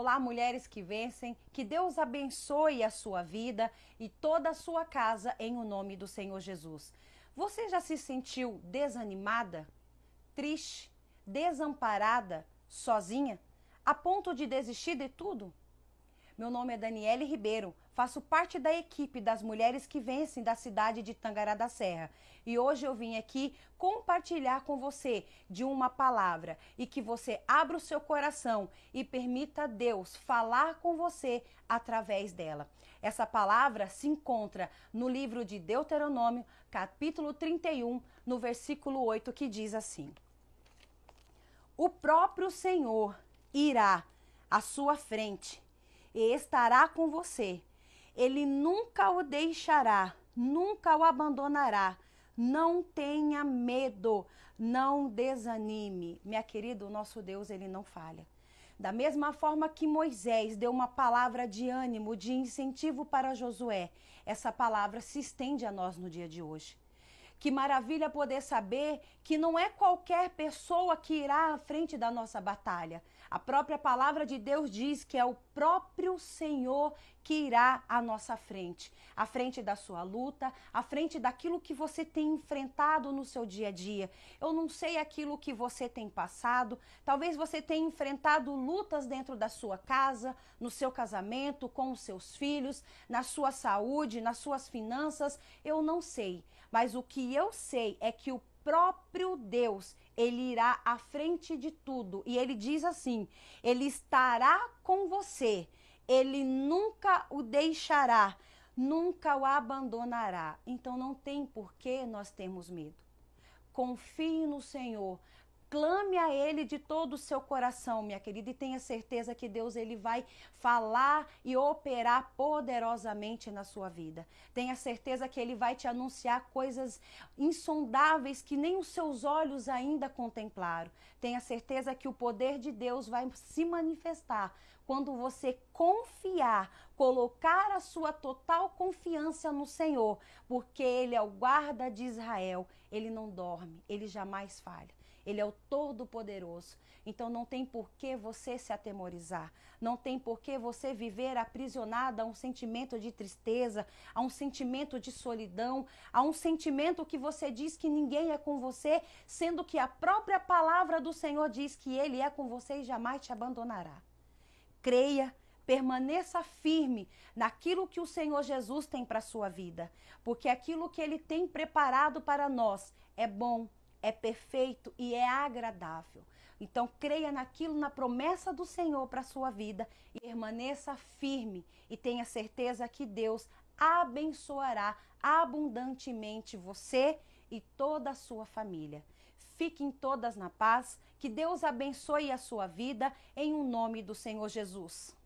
Olá, mulheres que vencem, que Deus abençoe a sua vida e toda a sua casa em o nome do Senhor Jesus. Você já se sentiu desanimada, triste, desamparada, sozinha, a ponto de desistir de tudo? Meu nome é Daniele Ribeiro Faço parte da equipe das mulheres que vencem da cidade de Tangará da Serra. E hoje eu vim aqui compartilhar com você de uma palavra e que você abra o seu coração e permita Deus falar com você através dela. Essa palavra se encontra no livro de Deuteronômio, capítulo 31, no versículo 8, que diz assim: O próprio Senhor irá à sua frente e estará com você ele nunca o deixará, nunca o abandonará. Não tenha medo, não desanime. Minha querida, o nosso Deus, ele não falha. Da mesma forma que Moisés deu uma palavra de ânimo, de incentivo para Josué, essa palavra se estende a nós no dia de hoje. Que maravilha poder saber que não é qualquer pessoa que irá à frente da nossa batalha. A própria palavra de Deus diz que é o próprio Senhor que irá à nossa frente, à frente da sua luta, à frente daquilo que você tem enfrentado no seu dia a dia. Eu não sei aquilo que você tem passado, talvez você tenha enfrentado lutas dentro da sua casa, no seu casamento, com os seus filhos, na sua saúde, nas suas finanças, eu não sei, mas o que e eu sei é que o próprio Deus, ele irá à frente de tudo. E ele diz assim: ele estará com você, ele nunca o deixará, nunca o abandonará. Então não tem por que nós termos medo. Confie no Senhor, clame a ele de todo o seu coração, minha querida, e tenha certeza que Deus ele vai falar e operar poderosamente na sua vida. Tenha certeza que ele vai te anunciar coisas insondáveis que nem os seus olhos ainda contemplaram. Tenha certeza que o poder de Deus vai se manifestar quando você confiar, colocar a sua total confiança no Senhor, porque ele é o guarda de Israel, ele não dorme, ele jamais falha. Ele é o Todo-Poderoso. Então não tem por que você se atemorizar. Não tem por que você viver aprisionada a um sentimento de tristeza, a um sentimento de solidão, a um sentimento que você diz que ninguém é com você, sendo que a própria palavra do Senhor diz que Ele é com você e jamais te abandonará. Creia permaneça firme naquilo que o Senhor Jesus tem para a sua vida, porque aquilo que ele tem preparado para nós é bom, é perfeito e é agradável. Então creia naquilo, na promessa do Senhor para a sua vida e permaneça firme e tenha certeza que Deus abençoará abundantemente você e toda a sua família. Fiquem todas na paz, que Deus abençoe a sua vida em um nome do Senhor Jesus.